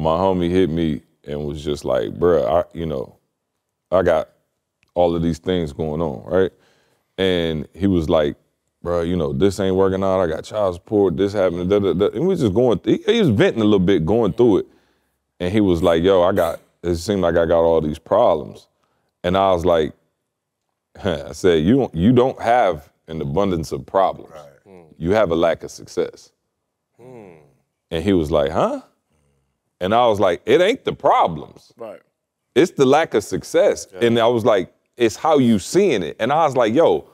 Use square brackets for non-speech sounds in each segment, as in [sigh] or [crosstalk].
my homie hit me and was just like, bruh, I, you know, I got all of these things going on, right? And he was like, bro, you know, this ain't working out. I got child support. This happened. Da, da, da. And we just going, he, he, was venting a little bit, going through it. And he was like, yo, I got, it seemed like I got all these problems. And I was like, huh. [laughs] I said, you don't, you don't have an abundance of problems. Right. Mm. You have a lack of success. Mm. And he was like, huh? And I was like, it ain't the problems. Right. It's the lack of success. Yeah. And I was like, it's how you seeing it. And I was like, yo,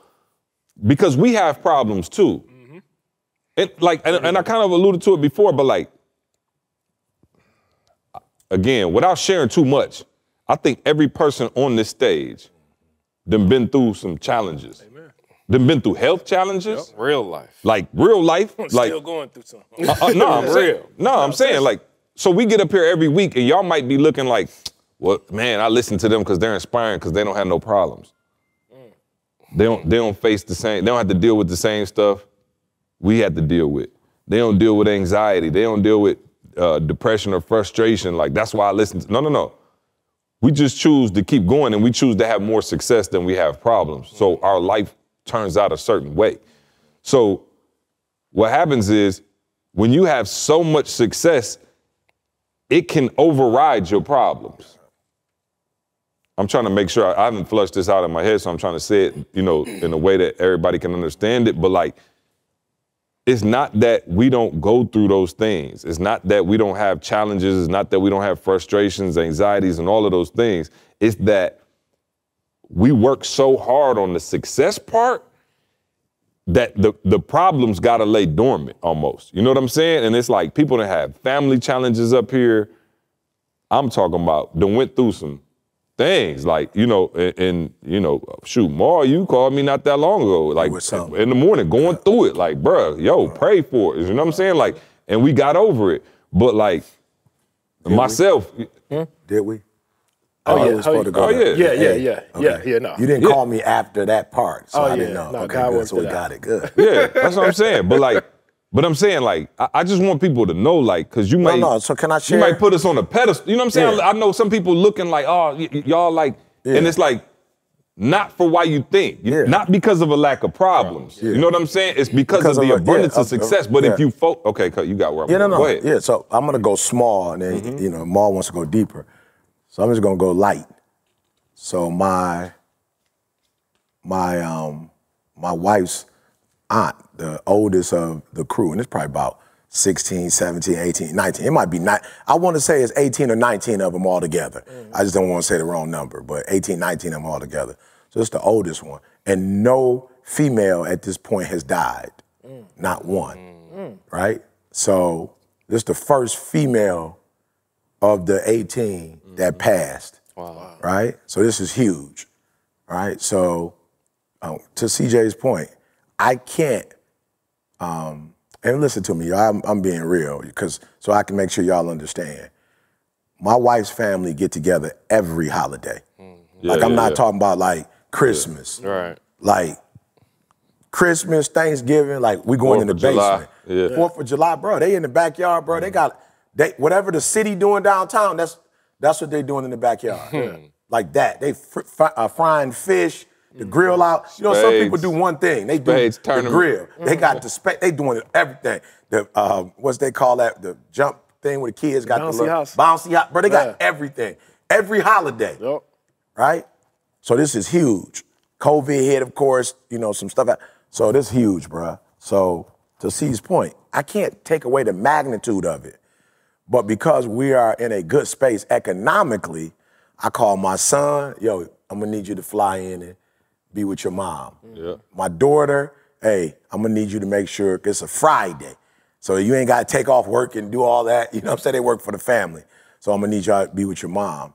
because we have problems too. Mm-hmm. like, and, and I kind of alluded to it before, but like, again, without sharing too much, I think every person on this stage done been through some challenges. Amen. been through health challenges. Yep. Real life. Like real life. [laughs] I'm like, still going through something. Uh, uh, no, [laughs] I'm real. no, I'm, I'm saying, saying like so we get up here every week, and y'all might be looking like, well, man, I listen to them because they're inspiring because they don't have no problems. They don't they don't face the same, they don't have to deal with the same stuff we had to deal with. They don't deal with anxiety. They don't deal with uh, depression or frustration. Like that's why I listen. To, no, no, no. We just choose to keep going, and we choose to have more success than we have problems. So our life turns out a certain way. So what happens is when you have so much success, it can override your problems. I'm trying to make sure I, I haven't flushed this out in my head, so I'm trying to say it, you know, in a way that everybody can understand it. But like, it's not that we don't go through those things. It's not that we don't have challenges. It's not that we don't have frustrations, anxieties, and all of those things. It's that we work so hard on the success part that the, the problems gotta lay dormant almost. You know what I'm saying? And it's like people that have family challenges up here. I'm talking about that went through some things. Like, you know, and, and you know, shoot, Mar, you called me not that long ago. Like in the morning, going yeah. through it. Like, bruh, yo, pray for it. You know what I'm saying? Like, and we got over it. But like Did myself. We? Hmm? Did we? Oh, yeah. supposed to go oh, yeah. Yeah, yeah, yeah, yeah, yeah, no. You didn't call me after that part, so oh, I didn't know. No, okay, God so we got it good. [laughs] Yeah, that's what I'm saying. But like, but I'm saying like, I, just want people to know like, cause you might, no, so can I share? You might put us on a pedestal. You know what I'm saying? I know some people looking like, oh, y'all like, and it's like, not for why you think, yeah. not because of a lack of problems. Yeah. You know what I'm saying? It's because, because of, the abundance yeah, of, success. But if you fo- okay, you got where I'm yeah, going. No, no. Yeah, so I'm gonna go small, and then mm-hmm. you know, Maul wants to go deeper. So I'm just gonna go light. So my my um my wife's aunt, the oldest of the crew, and it's probably about 16, 17, 18, 19. It might be nine. I want to say it's 18 or 19 of them all together. Mm. I just don't want to say the wrong number, but 18, 19 of them all together. So it's the oldest one. And no female at this point has died. Mm. Not one. Mm. Right? So this is the first female of the 18 that mm-hmm. passed. Wow. Right? So this is huge. Right? So uh, to CJ's point, I can't, um, and listen to me, I'm, I'm being real, because so I can make sure y'all understand. My wife's family get together every holiday. Yeah, mm-hmm. like I'm yeah, not yeah. talking about like Christmas. Right. Like Christmas, Thanksgiving, like we going Fourth in the basement. July. Fourth of July, bro, they in the backyard, bro. They mm. got they whatever the city doing downtown, that's that's what they doing in the backyard. [laughs] Hmm. Like that, they fr- fr- uh, frying fish. The hmm. grill out. You know, Spades. some people do one thing. They do Spades, the grill. Them. They got hmm. the spec. They doing everything. The uh, what's they call that? The jump thing where the kids got bouncy the little, house. bouncy house. Bro, they got yeah. everything. Every holiday. Yep. Right. So this is huge. COVID hit, of course. You know, some stuff. So this is huge, bro. So to C's point, I can't take away the magnitude of it. But because we are in a good space economically, I call my son, yo, I'm gonna need you to fly in and be with your mom. Yeah. My daughter, hey, I'm gonna need you to make sure it's a Friday. So you ain't gotta take off work and do all that. [laughs] You know I'm saying? They work for the family. So I'm gonna need y'all to be with your mom,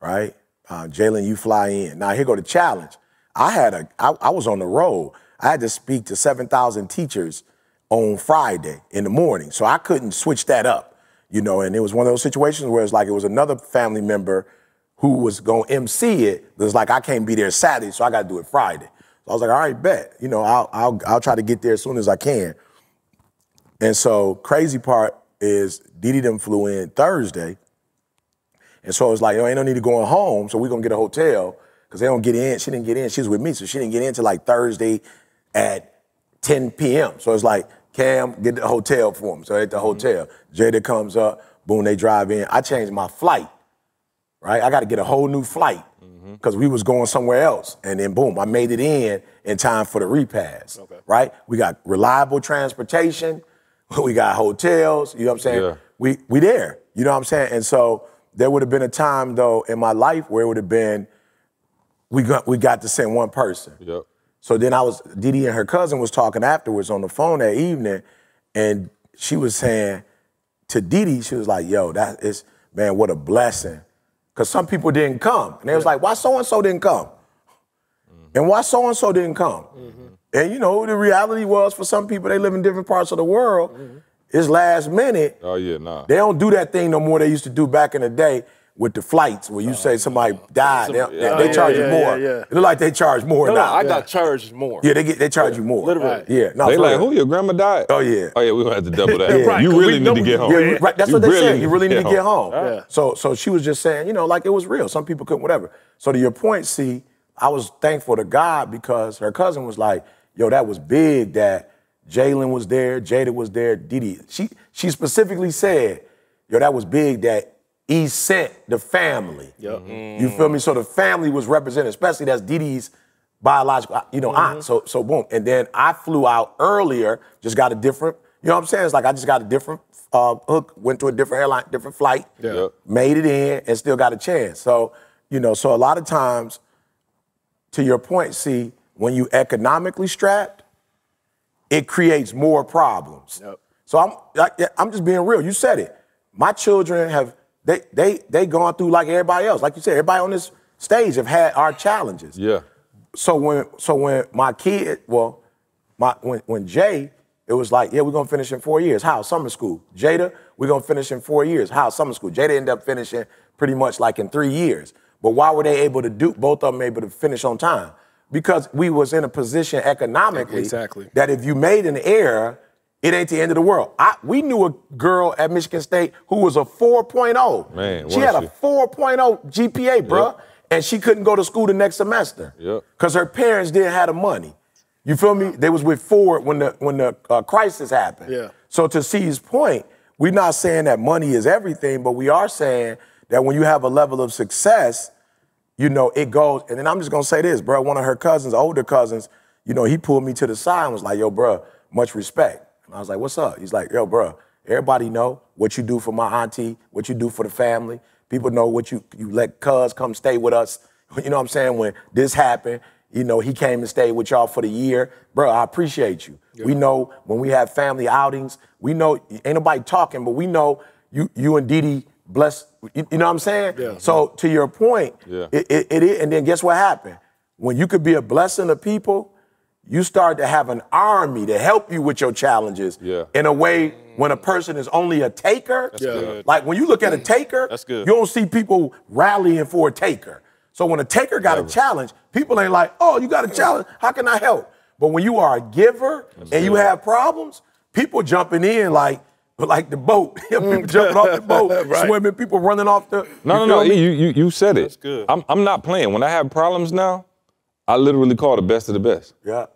right? Uh, Jalen, you fly in. Now here go the challenge. I had a, I, I was on the road. I had to speak to 7,000 teachers on Friday in the morning. So I couldn't switch that up you know, and it was one of those situations where it's like it was another family member who was going to MC it. was like, I can't be there Saturday, so I got to do it Friday. So I was like, all right, bet. You know, I'll, I'll, I'll try to get there as soon as I can. And so crazy part is Didi them flew in Thursday. And so it was like, yo, ain't no need to going home, so we going to get a hotel because they don't get in. She didn't get in. She was with me, so she didn't get in until like Thursday at 10 p.m. So it's like, Cam, get the hotel for him. So at the mm -hmm. hotel, Jada comes up, boom, they drive in. I changed my flight, right? I got to get a whole new flight because mm-hmm. mm -hmm. we was going somewhere else. And then boom, I made it in in time for the repass, okay. right? We got reliable transportation. [laughs] We got hotels. You know what I'm saying? Yeah. We, we there. You know what I'm saying? And so there would have been a time, though, in my life where it would have been, we got, we got to send one person. Yep. So then I was Didi and her cousin was talking afterwards on the phone that evening, and she was saying to Didi, she was like, "Yo, that is man, what a blessing," because some people didn't come, and they was like, "Why so and so didn't come?" Mm-hmm. and why so and so didn't come. Mm-hmm. And you know, the reality was for some people, they live in different parts of the world. Mm-hmm. It's last minute. Oh yeah, nah. They don't do that thing no more they used to do back in the day with the flights where you say oh, somebody died, they, they, they charge you more. It look like they charge more no, now. No, I got charged more. Yeah, they get they charge you more. Literally. Right. Yeah. No, they like, who your grandma died? Oh yeah. Oh yeah, we're gonna have to [laughs] double that. right, you really need to get home. Yeah, right. That's you what they really said. You really need to get home. Yeah. So so she was just saying, you know, like it was real. Some people couldn't, whatever. So to your point, see, I was thankful to God because her cousin was like, yo, that was big that Jalen was there, Jada was there, Didi. She she specifically said, yo, that was big that he sent the family. Yep. Mm. You feel me? So the family was represented, especially that's Dee biological, you know, mm -hmm. aunt. Mm-hmm. So so boom. And then I flew out earlier, just got a different, you know what I'm saying? It's like I just got a different uh, hook, went to a different airline, different flight, yeah. made it in, and still got a chance. So, you know, so a lot of times, to your point, see, when you economically strapped, it creates more problems. Yep. So I'm I, am i am just being real. You said it. My children have they they they gone through like everybody else. Like you said, everybody on this stage have had our challenges. Yeah. So when so when my kid, well, my when when Jay, it was like, yeah, we're gonna finish in four years. How? Summer school. Jada, we're gonna finish in four years. How? Summer school. Jada ended up finishing pretty much like in three years. But why were they able to do both of them able to finish on time? Because we was in a position economically exactly. that if you made an error, it ain't the end of the world. I, we knew a girl at Michigan State who was a 4.0. Man, she had she? Oh a 4.0 GPA, bruh, yep. and she couldn't go to school the next semester because yep. her parents didn't have the money. You feel me? They was with Ford when the when the uh, crisis happened. Yeah. So to C's point, we're not saying that money is everything, but we are saying that when you have a level of success, you know it goes. And then I'm just gonna say this, bro. One of her cousins, older cousins, you know, he pulled me to the side and was like, "Yo, bro, much respect." I was like, what's up? He's like, yo, bro, everybody know what you do for my auntie, what you do for the family. People know what you, you let cuz come stay with us. [laughs] You know what I'm saying? When this happened, you know, he came and stayed with y'all for the year. Bro, I appreciate you. Yeah. We know when we have family outings, we know, ain't nobody talking, but we know you you and Didi bless, you, you know what I'm saying? Yeah. So to your point, yeah. it, it, it, and then guess what happened? When you could be a blessing to people, you start to have an army to help you with your challenges yeah. in a way when a person is only a taker. Yeah. Like when you look at a taker, That's good. you don't see people rallying for a taker. So when a taker got Never. a challenge, people ain't like, oh, you got a challenge. How can I help? But when you are a giver That's and good. you have problems, people jumping in like, like the boat, [laughs] people mm. jumping off the [laughs] boat, right. swimming, people running off the. No, no, no. You, you, you said it. That's good. I'm, I'm not playing. When I have problems now, I literally call the best of the best. Yeah.